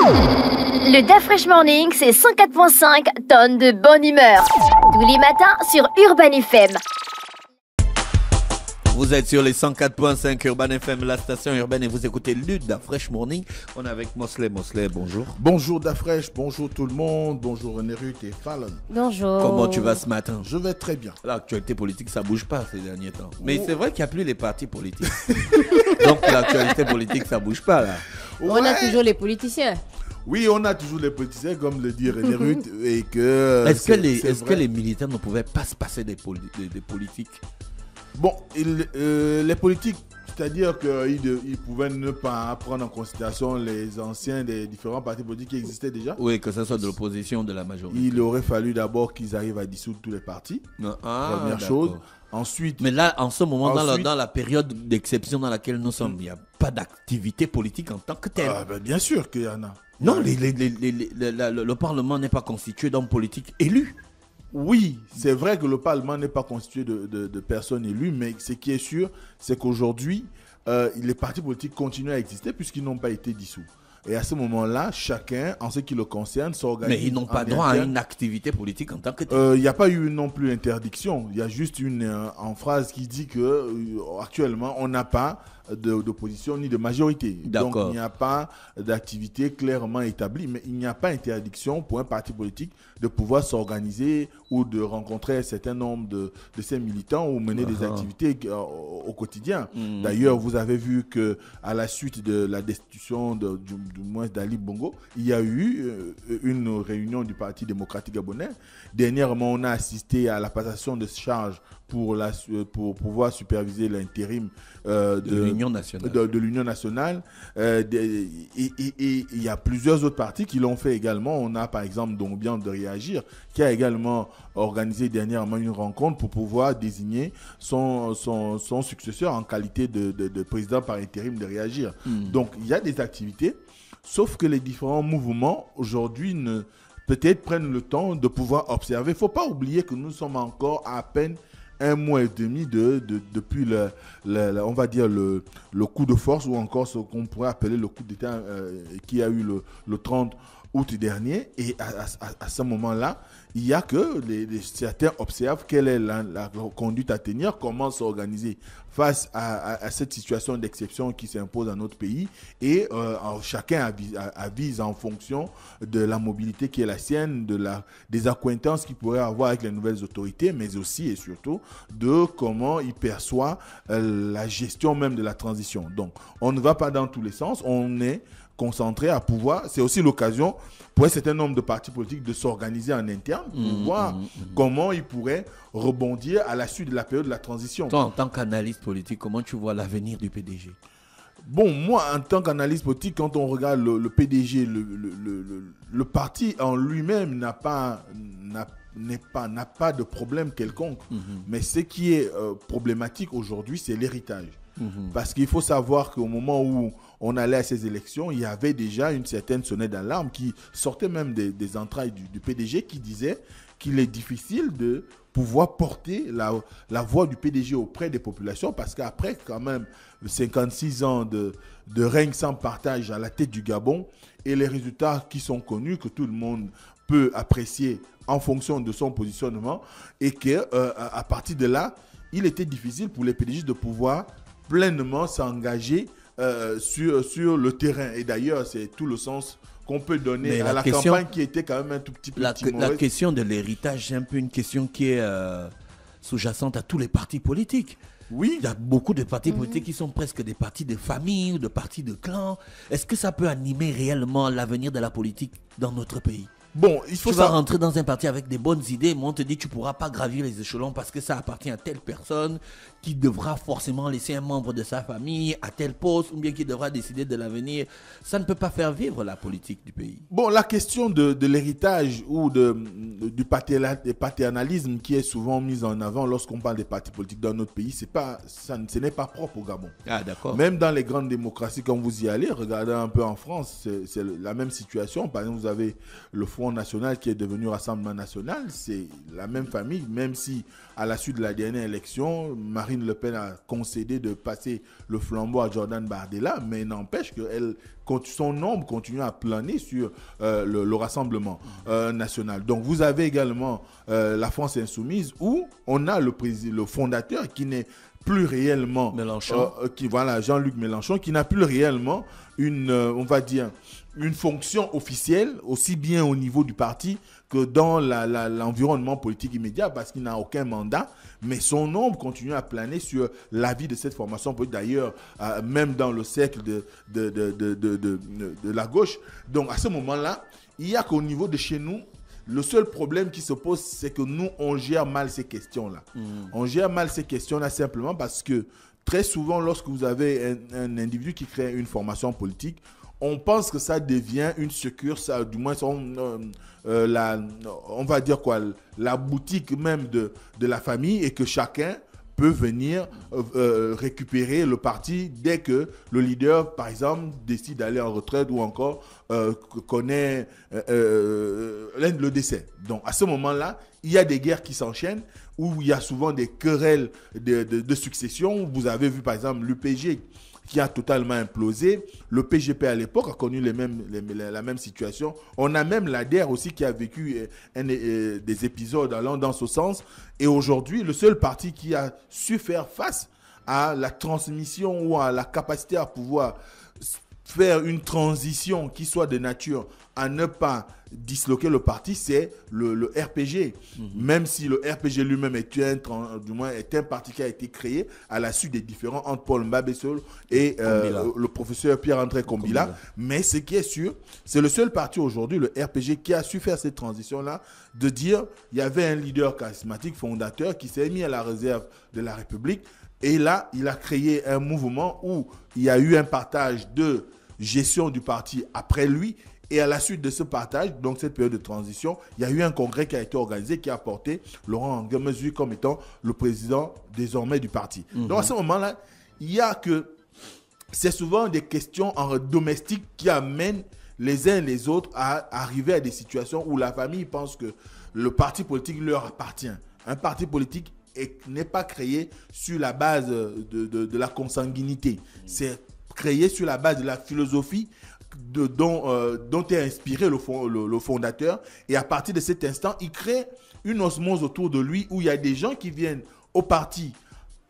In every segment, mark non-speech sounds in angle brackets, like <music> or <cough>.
Le Dafresh Morning, c'est 104.5 tonnes de bonne humeur. Tous les matins sur Urban FM. Vous êtes sur les 104.5 Urban FM, la station urbaine, et vous écoutez Lutte d'Afresh Morning. On est avec Mosley. Mosley, bonjour. Bonjour Dafresh, bonjour tout le monde, bonjour René et Fallon. Bonjour. Comment tu vas ce matin Je vais très bien. L'actualité politique, ça bouge pas ces derniers temps. Mais c'est vrai qu'il n'y a plus les partis politiques. <laughs> Donc l'actualité politique, ça bouge pas là. On a toujours les politiciens. Oui, on a toujours les politiciens, comme le dit René mhm. Ruth, et que... Est-ce que, les, militaires ne pouvaient pas se passer des, politiques Bon, euh, les politiques c'est-à-dire qu'ils pouvaient ne pas prendre en considération les anciens des différents partis politiques qui existaient déjà Oui, que ce soit de l'opposition ou de la majorité. Il aurait fallu d'abord qu'ils arrivent à dissoudre tous les partis. Ah, ah, première chose. Ensuite. Mais là, en ce moment, dans, la, période d'exception dans laquelle nous sommes, il n'y a pas d'activité politique en tant que telle. Ah, ben, bien sûr qu'il y en a. Non, le Parlement n'est pas constitué d'hommes politiques élus oui, c'est vrai que le Parlement n'est pas constitué de, personnes élues, mais ce qui est sûr, c'est qu'aujourd'hui, euh, les partis politiques continuent à exister puisqu'ils n'ont pas été dissous. Et à ce moment-là, chacun, en ce qui le concerne, s'organise. Mais ils n'ont pas droit à une activité politique en tant que. Il n'y euh, a pas eu non plus l'interdiction. Il y a juste une euh, phrase qui dit que actuellement, on n'a pas d'opposition ni de majorité. Donc il n'y a pas d'activité clairement établie, mais il n'y a pas interdiction pour un parti politique de pouvoir s'organiser ou de rencontrer un certain nombre de, ses militants ou mener des uh-huh. activités euh, au quotidien. Mm. D'ailleurs, vous avez vu que à la suite de la destitution de, du, moins d'Ali Bongo, il y a eu euh, une réunion du Parti démocratique gabonais. Dernièrement, on a assisté à la passation de charges pour, la, euh, pour pouvoir superviser l'intérim euh, de, l'Union nationale. De, l'Union nationale. Euh, et il y a plusieurs autres partis qui l'ont fait également. On a par exemple Dombian de Réagir qui a également organisé dernièrement une rencontre pour pouvoir désigner son, son, son successeur en qualité de, de, président par intérim de Réagir. Hmm. Donc il y a des activités, sauf que les différents mouvements aujourd'hui ne peut-être prennent le temps de pouvoir observer. Il ne faut pas oublier que nous sommes encore à peine un mois et demi de, depuis le, le, on va dire le, le, coup de force ou encore ce qu'on pourrait appeler le coup d'État euh, qui a eu le, 30 août dernier. Et à, à ce moment-là, il y a que certains observent quelle est la, conduite à tenir, comment s'organiser face à, cette situation d'exception qui s'impose dans notre pays et euh, chacun avise, en fonction de la mobilité qui est la sienne, de la, des acquaintances qu'il pourrait avoir avec les nouvelles autorités, mais aussi et surtout de comment il perçoit euh, la gestion même de la transition. Donc, on ne va pas dans tous les sens, on est concentré à pouvoir, c'est aussi l'occasion pour un certain nombre de partis politiques de s'organiser en interne pour mm, voir mm, mm, comment ils pourraient rebondir à la suite de la période de la transition. Toi, en tant qu'analyste politique, comment tu vois l'avenir du PDG Bon, moi, en tant qu'analyste politique, quand on regarde le, PDG, le, le, le, parti en lui-même n'a pas, n'est pas, n'a pas de problème quelconque. Mm-hmm. Mais ce qui est euh, problématique aujourd'hui, c'est l'héritage. Mm-hmm. Parce qu'il faut savoir qu'au moment où on allait à ces élections, il y avait déjà une certaine sonnette d'alarme qui sortait même des, entrailles du, PDG qui disait qu'il est difficile de pouvoir porter la, voix du PDG auprès des populations parce qu'après quand même 56 ans de, règne sans partage à la tête du Gabon et les résultats qui sont connus, que tout le monde peut apprécier en fonction de son positionnement et que euh, à partir de là, il était difficile pour les PDG de pouvoir pleinement s'engager euh, sur, sur le terrain. Et d'ailleurs, c'est tout le sens qu'on peut donner à la, question, campagne qui était quand même un tout petit peu la, la question de l'héritage, c'est un peu une question qui est euh, sous-jacente à tous les partis politiques. Oui. Il y a beaucoup de partis mhm. politiques qui sont presque des partis de famille ou de partis de clan. Est-ce que ça peut animer réellement l'avenir de la politique dans notre pays Bon, il faut tu vas rentrer dans un parti avec des bonnes idées, mais on te dit tu pourras pas gravir les échelons parce que ça appartient à telle personne qui devra forcément laisser un membre de sa famille à tel poste ou bien qui devra décider de l'avenir. Ça ne peut pas faire vivre la politique du pays. Bon, la question de, l'héritage ou de, du paternalisme qui est souvent mise en avant lorsqu'on parle des partis politiques dans notre pays, c'est pas, ça, ce n'est pas propre au Gabon. Ah, d'accord. Même dans les grandes démocraties, quand vous y allez, regardez un peu en France, c'est la même situation. Par exemple, vous avez le Front National qui est devenu Rassemblement National, c'est la même famille, même si à la suite de la dernière élection, Marine Le Pen a concédé de passer le flambeau à Jordan Bardella, mais n'empêche que elle, son nombre continue à planer sur euh, le, Rassemblement euh, National. Donc vous avez également euh, la France Insoumise où on a le, le fondateur qui n'est plus réellement. Mélenchon. Euh, euh, qui, voilà, Jean-Luc Mélenchon, qui n'a plus réellement une, euh, on va dire, une fonction officielle, aussi bien au niveau du parti que dans l'environnement politique immédiat, parce qu'il n'a aucun mandat, mais son nombre continue à planer sur la vie de cette formation d'ailleurs, même dans le cercle de, de, de la gauche. Donc à ce moment-là, il n'y a qu'au niveau de chez nous le seul problème qui se pose, c'est que nous, on gère mal ces questions-là. Mm. On gère mal ces questions-là simplement parce que très souvent, lorsque vous avez un, individu qui crée une formation politique, on pense que ça devient une secure, du moins on, euh, euh, on va dire quoi, la boutique même de, de la famille et que chacun peut venir euh, euh, récupérer le parti dès que le leader, par exemple, décide d'aller en retraite ou encore euh, connaît le décès. Donc à ce moment-là, il y a des guerres qui s'enchaînent où il y a souvent des querelles de, de succession. Vous avez vu par exemple l'UPG qui a totalement implosé. Le PGP à l'époque a connu les mêmes, la même situation. On a même l'ADER aussi qui a vécu euh, un, euh, des épisodes allant dans ce sens. Et aujourd'hui, le seul parti qui a su faire face à la transmission ou à la capacité à pouvoir faire une transition qui soit de nature à ne pas disloquer le parti, c'est le, RPG. Mhm. Même si le RPG lui-même est un, est un parti qui a été créé à la suite des différents entre Paul Mbabesol et euh, le professeur Pierre-André Combila. Mais ce qui est sûr, c'est le seul parti aujourd'hui, le RPG, qui a su faire cette transition-là, de dire, il y avait un leader charismatique, fondateur, qui s'est mis à la réserve de la République. Et là, il a créé un mouvement où il y a eu un partage de gestion du parti après lui et à la suite de ce partage, donc cette période de transition, il y a eu un congrès qui a été organisé qui a porté Laurent mesure comme étant le président désormais du parti. Mhm. Donc à ce moment-là, il y a que c'est souvent des questions domestiques qui amènent les uns les autres à arriver à des situations où la famille pense que le parti politique leur appartient. Un parti politique n'est pas créé sur la base de, de la consanguinité. C'est créé sur la base de la philosophie euh, dont, est inspiré le, le, fondateur. Et à partir de cet instant, il crée une osmose autour de lui où il y a des gens qui viennent au parti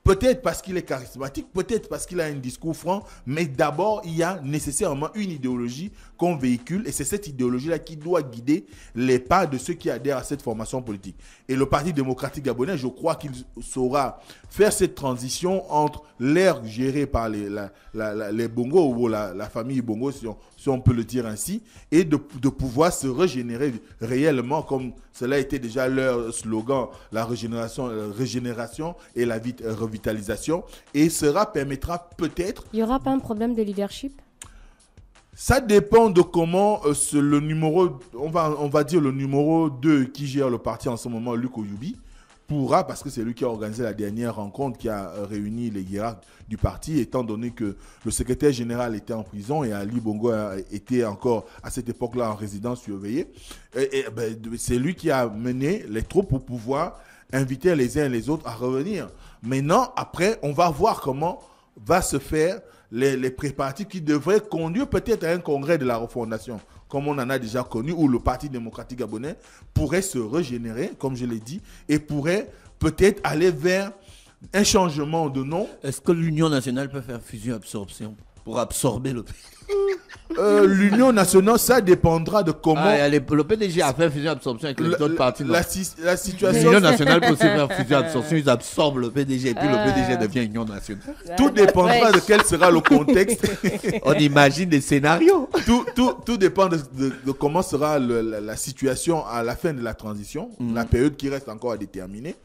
Peut-être parce qu'il est charismatique, peut-être parce qu'il a un discours franc, mais d'abord, il y a nécessairement une idéologie qu'on véhicule et c'est cette idéologie-là qui doit guider les pas de ceux qui adhèrent à cette formation politique. Et le Parti démocratique gabonais, je crois qu'il saura faire cette transition entre l'ère gérée par les, les Bongo ou la, famille Bongo, si on, peut le dire ainsi, et de, pouvoir se régénérer réellement comme cela était déjà leur slogan, la régénération, et la vie, euh, revitalisation et sera permettra peut-être... Il n'y aura pas un problème de leadership ça dépend de comment euh, le numéro, on va, on va dire le numéro 2 qui gère le parti en ce moment, Luc Oyubi, pourra, parce que c'est lui qui a organisé la dernière rencontre qui a euh, réuni les guérards du parti, étant donné que le secrétaire général était en prison et Ali Bongo était encore à cette époque-là en résidence surveillée. Et, ben, c'est lui qui a mené les troupes au pouvoir inviter les uns et les autres à revenir. Maintenant, après, on va voir comment va se faire les, les qui devraient conduire peut-être à un congrès de la refondation, comme on en a déjà connu, où le Parti démocratique gabonais pourrait se régénérer, comme je l'ai dit, et pourrait peut-être aller vers un changement de nom. Est-ce que l'Union nationale peut faire fusion-absorption pour absorber le PDG euh, L'Union nationale, ça dépendra de comment. Ah, le PDG a fait fusion absorption avec les autres partis. La, situation. L'Union nationale peut se faire fusion absorption, ils absorbent le PDG et puis le PDG ah. devient Union nationale. Tout dépendra de quel sera le contexte. <laughs> On imagine des scénarios. Tout, dépend de, comment sera la, situation à la fin de la transition, mhm. la période qui reste encore à déterminer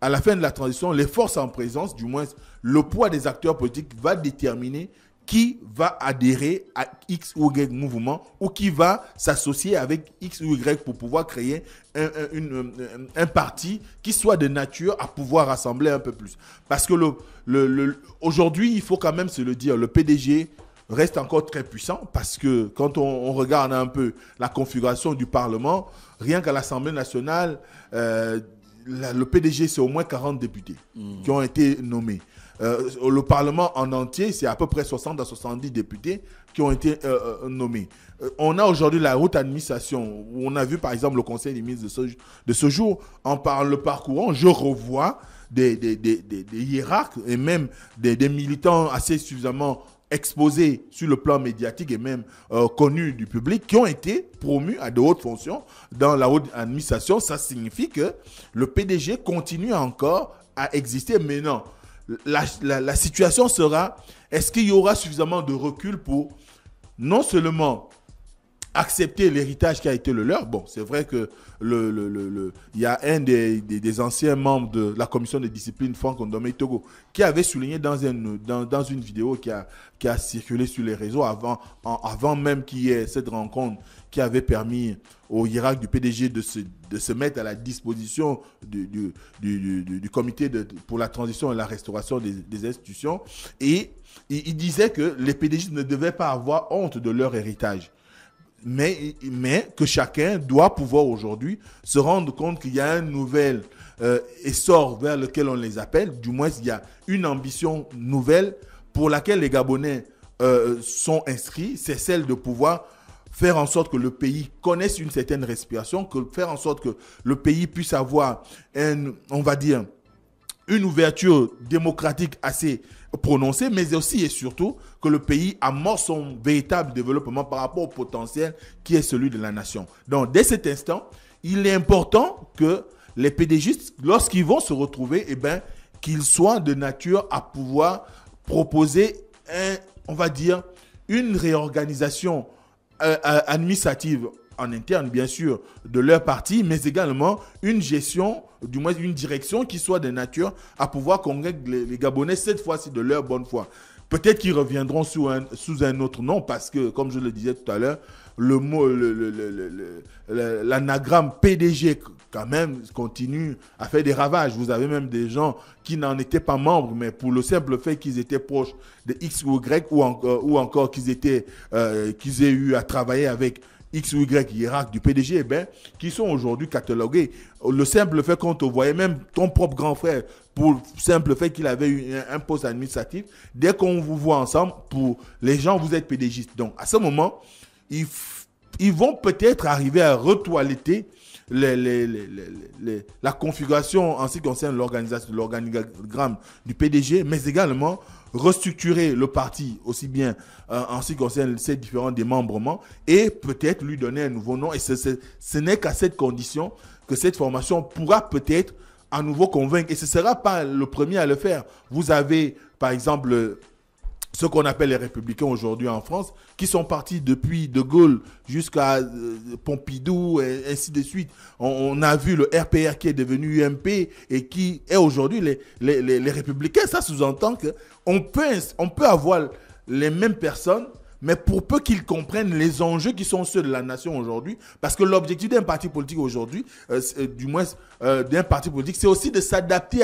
à la fin de la transition, les forces en présence, du moins le poids des acteurs politiques, va déterminer qui va adhérer à X ou Y mouvement ou qui va s'associer avec X ou Y pour pouvoir créer un, un, euh, parti qui soit de nature à pouvoir rassembler un peu plus. Parce que le, le, aujourd'hui, il faut quand même se le dire, le PDG reste encore très puissant parce que quand on, regarde un peu la configuration du Parlement, rien qu'à l'Assemblée nationale, euh, le PDG, c'est au moins 40 députés mmh. qui ont été nommés. Euh, le Parlement en entier, c'est à peu près 60 à 70 députés qui ont été euh, euh, nommés. on a aujourd'hui la haute administration, où on a vu par exemple le Conseil des ministres de ce, jour, en par, le parcourant, je revois des, des, des, hiérarques et même des, militants assez suffisamment exposés sur le plan médiatique et même connus du public, qui ont été promus à de hautes fonctions dans la haute administration. Ça signifie que le PDG continue encore à exister maintenant la, situation sera, est-ce qu'il y aura suffisamment de recul pour non seulement accepter l'héritage qui a été le leur. Bon, c'est vrai que le, le, le, y a un des, anciens membres de la commission de discipline, Franck Ondomé Togo, qui avait souligné dans, un, dans, une vidéo qui a, a circulé sur les réseaux avant, avant même qu'il y ait cette rencontre qui avait permis au Irak du PDG de se, de se mettre à la disposition du, du, comité pour la transition et la restauration des, institutions. Et il, il disait que les PDG ne devaient pas avoir honte de leur héritage mais, mais que chacun doit pouvoir aujourd'hui se rendre compte qu'il y a un nouvel euh, essor vers lequel on les appelle, du moins il y a une ambition nouvelle pour laquelle les Gabonais euh, sont inscrits, c'est celle de pouvoir faire en sorte que le pays connaisse une certaine respiration, que faire en sorte que le pays puisse avoir, on va dire, une ouverture démocratique assez prononcée, mais aussi et surtout que le pays amorce son véritable développement par rapport au potentiel qui est celui de la nation. Donc, dès cet instant, il est important que les PDG, lorsqu'ils vont se retrouver, eh ben, qu'ils soient de nature à pouvoir proposer, un, on va dire, une réorganisation euh, euh, administrative en interne, bien sûr, de leur parti, mais également une gestion, du moins une direction qui soit de nature à pouvoir convaincre les, Gabonais cette fois-ci de leur bonne foi. Peut-être qu'ils reviendront sous un, sous un autre nom parce que, comme je le disais tout à l'heure, le mot, l'anagramme PDG quand même continue à faire des ravages. Vous avez même des gens qui n'en étaient pas membres, mais pour le simple fait qu'ils étaient proches de X ou Y ou, euh, ou encore qu'ils étaient, euh, qu'ils aient eu à travailler avec X ou Y irak du PDG, eh ben, qui sont aujourd'hui catalogués. Le simple fait qu'on te voyait, même ton propre grand frère, pour simple fait qu'il avait eu un poste administratif, dès qu'on vous voit ensemble, pour les gens, vous êtes pdg Donc, à ce moment, ils, vont peut-être arriver à retoiletter les, la configuration en ce qui concerne l'organigramme du PDG, mais également restructurer le parti aussi bien euh, en ce qui concerne ses différents démembrements et peut-être lui donner un nouveau nom. Et ce, ce n'est qu'à cette condition que cette formation pourra peut-être à nouveau convaincre. Et ce ne sera pas le premier à le faire. Vous avez, par exemple, ce qu'on appelle les républicains aujourd'hui en France, qui sont partis depuis De Gaulle jusqu'à euh, Pompidou et ainsi de suite. On, a vu le RPR qui est devenu UMP et qui est aujourd'hui les, les, les, républicains. Ça sous-entend qu'on peut, on peut avoir les mêmes personnes, mais pour peu qu'ils comprennent les enjeux qui sont ceux de la nation aujourd'hui, parce que l'objectif d'un parti politique aujourd'hui, euh, euh, du moins d'un parti politique, c'est aussi de s'adapter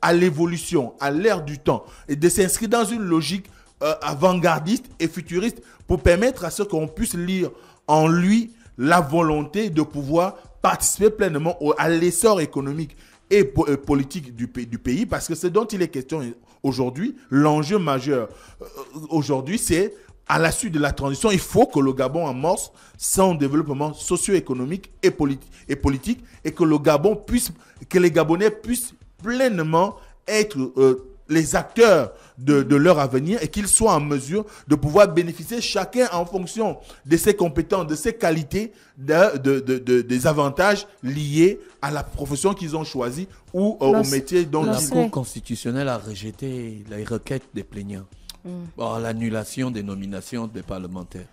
à l'évolution, à l'ère du temps, et de s'inscrire dans une logique euh, avant-gardiste et futuriste pour permettre à ce qu'on puisse lire en lui la volonté de pouvoir participer pleinement à l'essor économique et euh, politique du, du pays, parce que c'est dont il est question aujourd'hui, l'enjeu majeur euh, aujourd'hui, c'est à la suite de la transition, il faut que le Gabon amorce son développement socio-économique et, et, politique et que le Gabon puisse, que les Gabonais puissent pleinement être les acteurs de, leur avenir et qu'ils soient en mesure de pouvoir bénéficier chacun en fonction de ses compétences, de ses qualités, des avantages liés à la profession qu'ils ont choisie ou euh, au métier dont ils... La Cour constitutionnelle a rejeté les requêtes des plaignants. par mm. L'annulation des nominations des parlementaires.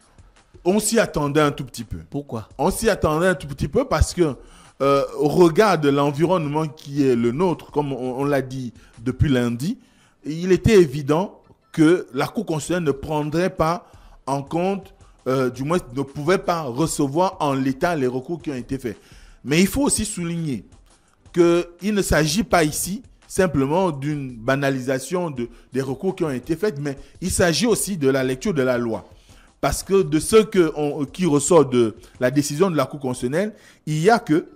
On s'y attendait un tout petit peu. Pourquoi On s'y attendait un tout petit peu parce que euh, au regard de l'environnement qui est le nôtre, comme on l'a dit depuis lundi, il était évident que la Cour constitutionnelle ne prendrait pas en compte, euh, du moins ne pouvait pas recevoir en l'état les recours qui ont été faits. Mais il faut aussi souligner qu'il ne s'agit pas ici simplement d'une banalisation de, des recours qui ont été faits, mais il s'agit aussi de la lecture de la loi. Parce que de ce que qui ressort de la décision de la Cour constitutionnelle, il y a que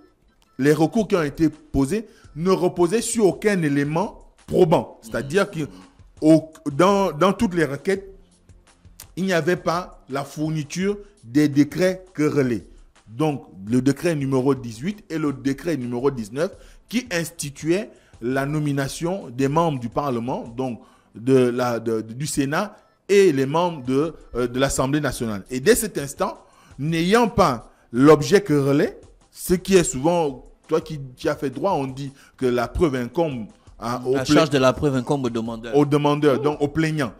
les recours qui ont été posés ne reposaient sur aucun élément probant. C'est-à-dire que dans, toutes les requêtes, il n'y avait pas la fourniture des décrets querellés. Donc, le décret numéro 18 et le décret numéro 19 qui instituaient la nomination des membres du Parlement, donc de la, du Sénat et les membres de, euh, de l'Assemblée nationale. Et dès cet instant, n'ayant pas l'objet querellé, ce qui est souvent, toi qui, qui as fait droit, on dit que la preuve incombe ah, la charge de la preuve incombe au demandeur. Au demandeur, donc au plaignant.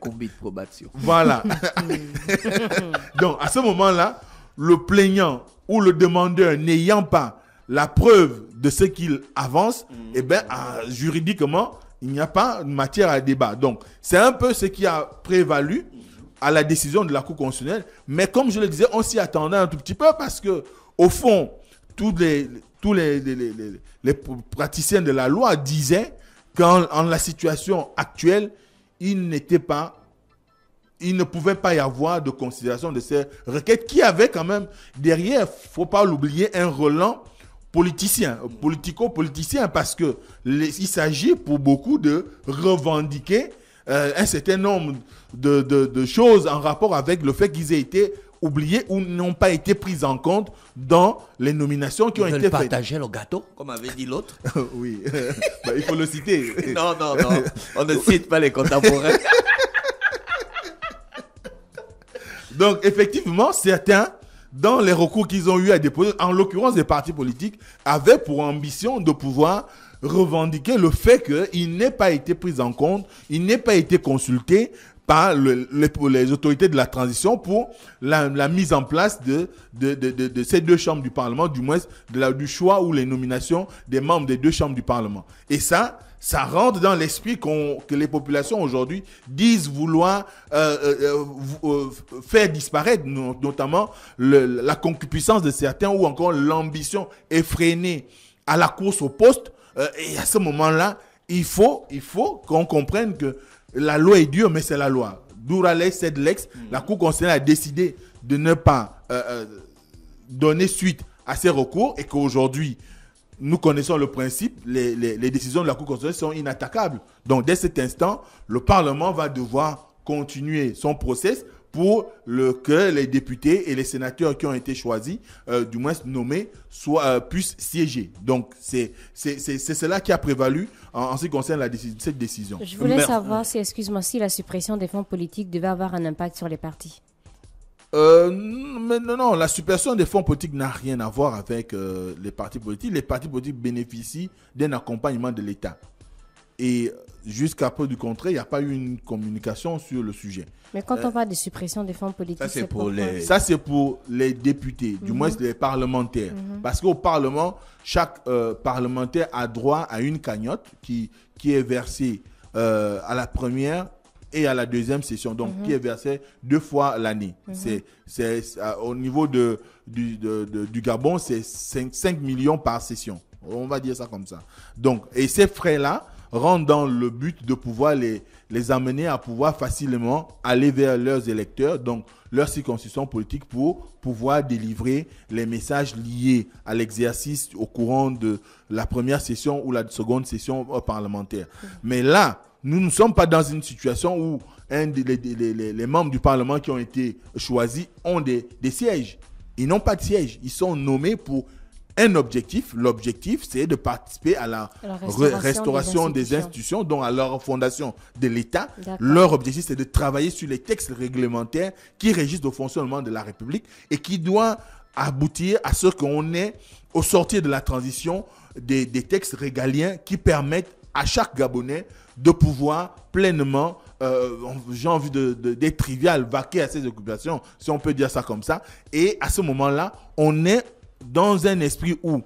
combi de <laughs> Voilà. <laughs> donc à ce moment-là, le plaignant ou le demandeur n'ayant pas la preuve de ce qu'il avance, mm. eh bien, ah, juridiquement, il n'y a pas de matière à débat. Donc, c'est un peu ce qui a prévalu à la décision de la Cour constitutionnelle. Mais comme je le disais, on s'y attendait un tout petit peu parce que, au fond, tous les, tous les, les, praticiens de la loi disaient qu'en la situation actuelle, il n'était pas il ne pouvait pas y avoir de considération de ces requêtes qui avaient quand même derrière, faut pas l'oublier, un relent politicien, politico-politicien, parce que il s'agit pour beaucoup de revendiquer euh, un certain nombre de, choses en rapport avec le fait qu'ils aient été oubliés ou n'ont pas été pris en compte dans les nominations qui ont été faites. partager le gâteau, comme avait dit l'autre. <laughs> oui, <laughs> bah, il faut le citer. <laughs> non, non, non, on ne cite pas les contemporains. Donc, effectivement, certains, dans les recours qu'ils ont eu à déposer, en l'occurrence des partis politiques, avaient pour ambition de pouvoir revendiquer le fait qu'il n'ait pas été pris en compte, il n'ait pas été consulté par les autorités de la transition pour la, mise en place de ces deux chambres du Parlement, du moins du choix ou les nominations des membres des deux chambres du Parlement. Et ça, ça rentre dans l'esprit que les populations aujourd'hui disent vouloir euh, euh, euh, faire disparaître, notamment la concupiscence de certains ou encore l'ambition effrénée à la course au poste. et à ce moment-là, il faut qu'on comprenne que la loi est dure, mais c'est la loi. lex c'est l'ex. La Cour constitutionnelle a décidé de ne pas euh, euh, donner suite à ces recours et qu'aujourd'hui, nous connaissons le principe, les, les, décisions de la Cour constitutionnelle sont inattaquables. Donc, dès cet instant, le Parlement va devoir continuer son process pour le, que les députés et les sénateurs qui ont été choisis, euh, du moins nommés, soient, euh, puissent siéger. Donc, c'est cela qui a prévalu en, ce qui concerne cette décision. Je voulais savoir si, excuse-moi, si la suppression des fonds politiques devait avoir un impact sur les partis. Euh, non, non, la suppression des fonds politiques n'a rien à voir avec les partis politiques. Les partis politiques bénéficient d'un accompagnement de l'État. Et jusqu'à peu du contraire, il n'y a pas eu une communication sur le sujet. Mais quand on euh, parle de suppression des fonds politiques, ça c'est pour, les ça c'est pour les députés, du mhm. moins les parlementaires, mhm. parce qu'au parlement, chaque euh, parlementaire a droit à une cagnotte qui qui est versée euh, à la première et à la deuxième session, donc mhm. qui est versée deux fois l'année. C'est c'est au niveau de du, du Gabon, c'est 5, 5 millions par session. On va dire ça comme ça. Donc et ces frais là rendant dans le but de pouvoir les, les amener à pouvoir facilement aller vers leurs électeurs, donc leurs circonscriptions politiques, pour pouvoir délivrer les messages liés à l'exercice au courant de la première session ou la seconde session euh, parlementaire. Mais là, nous ne sommes pas dans une situation où un les, membres du Parlement qui ont été choisis ont des, des sièges. Ils n'ont pas de siège. Ils sont nommés pour un objectif. L'objectif, c'est de participer à la, restauration, des, institutions. dont donc à leur fondation de l'État. Leur objectif, c'est de travailler sur les textes réglementaires qui régissent le fonctionnement de la République et qui doit aboutir à ce qu'on ait, au sortir de la transition, des, textes régaliens qui permettent à chaque Gabonais de pouvoir pleinement euh, j'ai envie de, d'être trivial, vaquer à ses occupations, si on peut dire ça comme ça. Et à ce moment-là, on est dans un esprit où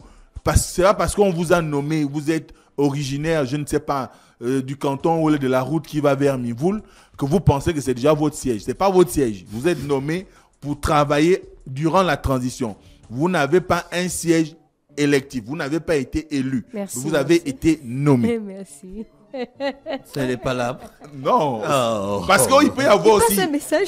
c'est pas parce qu'on vous a nommé, vous êtes originaire, je ne sais pas, euh, du canton ou de la route qui va vers Mivoul, que vous pensez que c'est déjà votre siège. C'est pas votre siège. Vous êtes nommé pour travailler durant la transition. Vous n'avez pas un siège électif. Vous n'avez pas été élu. vous avez été nommé. <laughs> merci. Ce n'est pas là. Non. Oh. Parce qu'il peut y avoir aussi.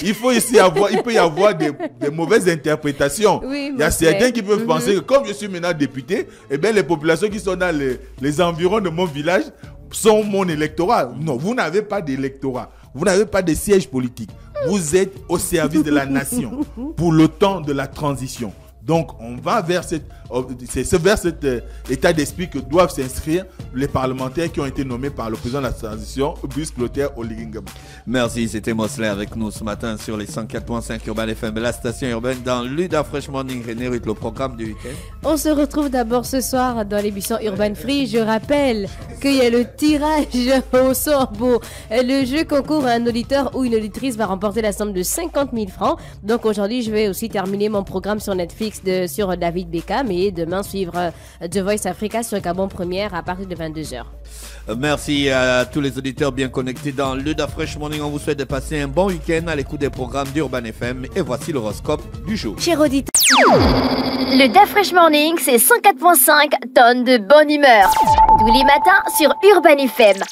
Il faut aussi avoir, il peut y avoir des, mauvaises interprétations. il y a certains qui peuvent mhm. penser que comme je suis maintenant député, eh bien, les populations qui sont dans les, les environs de mon village sont mon électorat. Non, vous n'avez pas d'électorat. Vous n'avez pas de siège politique. Vous êtes au service de la nation pour le temps de la transition. Donc, on va vers cette, oh, vers cet euh, état d'esprit que doivent s'inscrire les parlementaires qui ont été nommés par le président de la transition, bus Clotaire Oligingam. Merci, c'était Mosley avec nous ce matin sur les 104.5 Urban FM, la station urbaine dans l'Uda Fresh Morning. René Ruth, le programme du week-end. On se retrouve d'abord ce soir dans l'émission Urban Free. Je rappelle qu'il y a le tirage au Sorbonne. Le jeu concourt à un auditeur ou une auditrice va remporter la somme de 50 000 francs. Donc aujourd'hui, je vais aussi terminer mon programme sur Netflix sur David Beckham et demain suivre euh, The Voice Africa sur Gabon Première à partir de 22h. Euh, merci à tous les auditeurs bien connectés dans le Fresh Morning. On vous souhaite de passer un bon week-end à l'écoute des programmes d'Urban FM et voici l'horoscope du jour. Cher le Dafresh Morning, c'est 104.5 tonnes de bonne humeur. Tous les matins sur Urban FM.